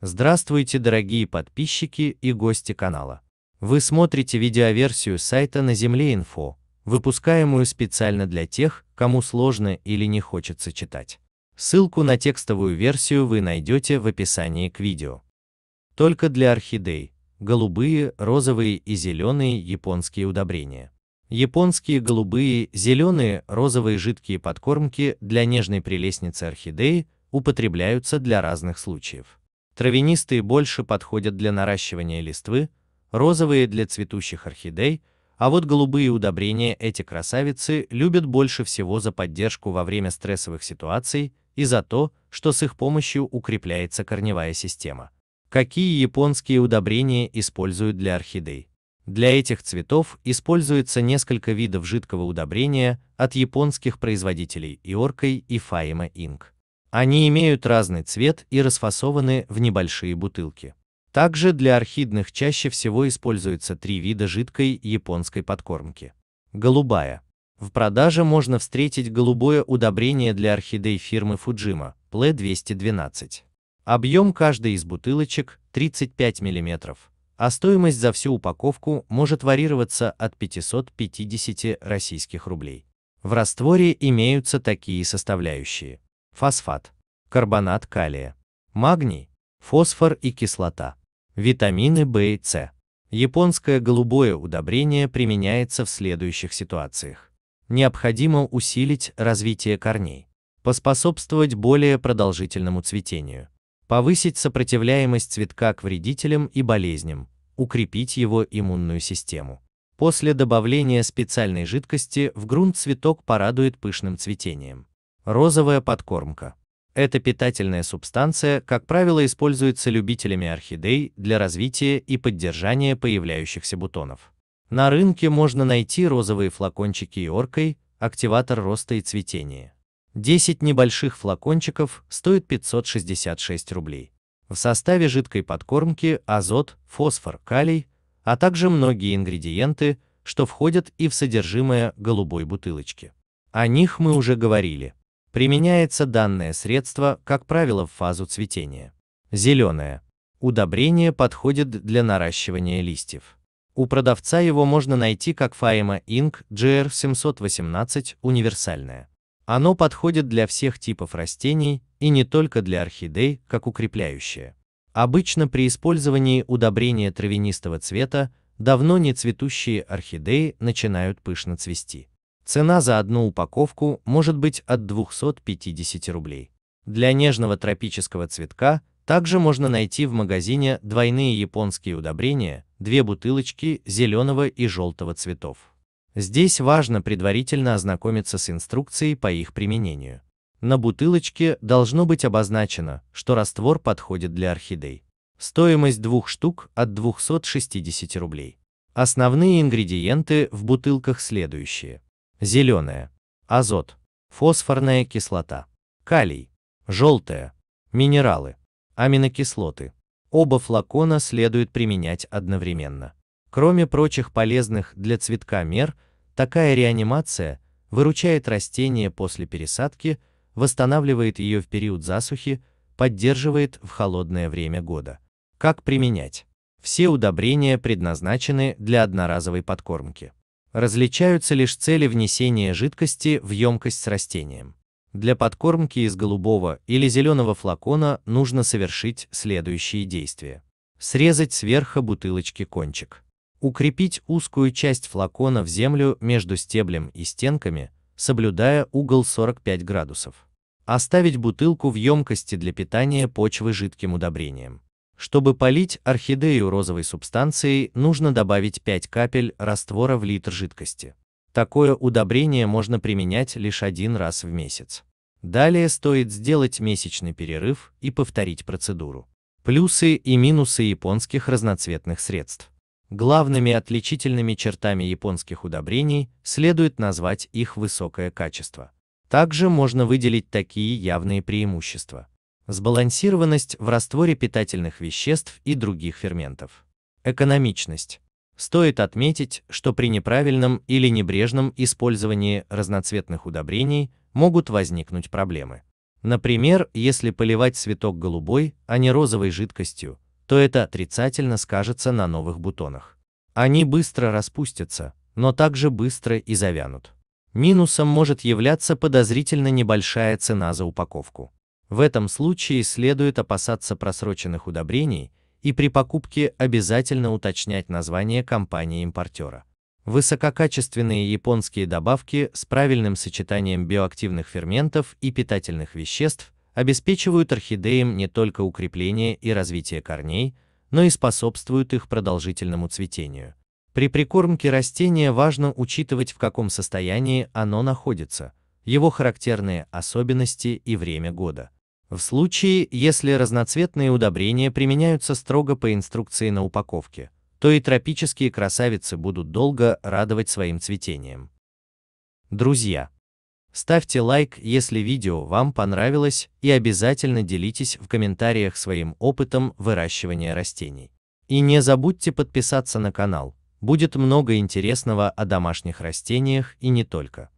Здравствуйте, дорогие подписчики и гости канала. Вы смотрите видеоверсию сайта на Земле Инфо, выпускаемую специально для тех, кому сложно или не хочется читать. Ссылку на текстовую версию вы найдете в описании к видео. Только для орхидей – голубые, розовые и зеленые японские удобрения. Японские голубые, зеленые, розовые жидкие подкормки для нежной прелестницы орхидеи употребляются для разных случаев. Травянистые больше подходят для наращивания листвы, розовые для цветущих орхидей, а вот голубые удобрения эти красавицы любят больше всего за поддержку во время стрессовых ситуаций и за то, что с их помощью укрепляется корневая система. Какие японские удобрения используют для орхидей? Для этих цветов используется несколько видов жидкого удобрения от японских производителей Иоркой и Фаима Инк. Они имеют разный цвет и расфасованы в небольшие бутылки. Также для орхидных чаще всего используются три вида жидкой японской подкормки. Голубая. В продаже можно встретить голубое удобрение для орхидей фирмы Fujima Ple 212. Объем каждой из бутылочек 35 мм, а стоимость за всю упаковку может варьироваться от 550 российских рублей. В растворе имеются такие составляющие – фосфат, карбонат калия, магний, фосфор и кислота. Витамины В и С. Японское голубое удобрение применяется в следующих ситуациях. Необходимо усилить развитие корней, поспособствовать более продолжительному цветению, повысить сопротивляемость цветка к вредителям и болезням, укрепить его иммунную систему. После добавления специальной жидкости в грунт цветок порадует пышным цветением. Розовая подкормка. Эта питательная субстанция, как правило, используется любителями орхидей для развития и поддержания появляющихся бутонов. На рынке можно найти розовые флакончики и оркой, активатор роста и цветения. 10 небольших флакончиков стоит 566 рублей. В составе жидкой подкормки азот, фосфор, калий, а также многие ингредиенты, что входят и в содержимое голубой бутылочки. О них мы уже говорили. Применяется данное средство, как правило, в фазу цветения. Зеленое. Удобрение подходит для наращивания листьев. У продавца его можно найти как Faima Inc. GR718 универсальное. Оно подходит для всех типов растений и не только для орхидей, как укрепляющее. Обычно при использовании удобрения травянистого цвета давно не цветущие орхидеи начинают пышно цвести. Цена за одну упаковку может быть от 250 рублей. Для нежного тропического цветка также можно найти в магазине двойные японские удобрения, две бутылочки зеленого и желтого цветов. Здесь важно предварительно ознакомиться с инструкцией по их применению. На бутылочке должно быть обозначено, что раствор подходит для орхидей. Стоимость двух штук от 260 рублей. Основные ингредиенты в бутылках следующие зеленая, азот, фосфорная кислота, калий, желтая, минералы, аминокислоты. Оба флакона следует применять одновременно. Кроме прочих полезных для цветка мер, такая реанимация выручает растение после пересадки, восстанавливает ее в период засухи, поддерживает в холодное время года. Как применять? Все удобрения предназначены для одноразовой подкормки. Различаются лишь цели внесения жидкости в емкость с растением. Для подкормки из голубого или зеленого флакона нужно совершить следующие действия. Срезать сверху бутылочки кончик. Укрепить узкую часть флакона в землю между стеблем и стенками, соблюдая угол 45 градусов. Оставить бутылку в емкости для питания почвы жидким удобрением. Чтобы полить орхидею розовой субстанцией, нужно добавить 5 капель раствора в литр жидкости. Такое удобрение можно применять лишь один раз в месяц. Далее стоит сделать месячный перерыв и повторить процедуру. Плюсы и минусы японских разноцветных средств. Главными отличительными чертами японских удобрений следует назвать их высокое качество. Также можно выделить такие явные преимущества сбалансированность в растворе питательных веществ и других ферментов. Экономичность. Стоит отметить, что при неправильном или небрежном использовании разноцветных удобрений могут возникнуть проблемы. Например, если поливать цветок голубой, а не розовой жидкостью, то это отрицательно скажется на новых бутонах. Они быстро распустятся, но также быстро и завянут. Минусом может являться подозрительно небольшая цена за упаковку. В этом случае следует опасаться просроченных удобрений и при покупке обязательно уточнять название компании-импортера. Высококачественные японские добавки с правильным сочетанием биоактивных ферментов и питательных веществ обеспечивают орхидеям не только укрепление и развитие корней, но и способствуют их продолжительному цветению. При прикормке растения важно учитывать, в каком состоянии оно находится, его характерные особенности и время года. В случае, если разноцветные удобрения применяются строго по инструкции на упаковке, то и тропические красавицы будут долго радовать своим цветением. Друзья, ставьте лайк, если видео вам понравилось, и обязательно делитесь в комментариях своим опытом выращивания растений. И не забудьте подписаться на канал, будет много интересного о домашних растениях и не только.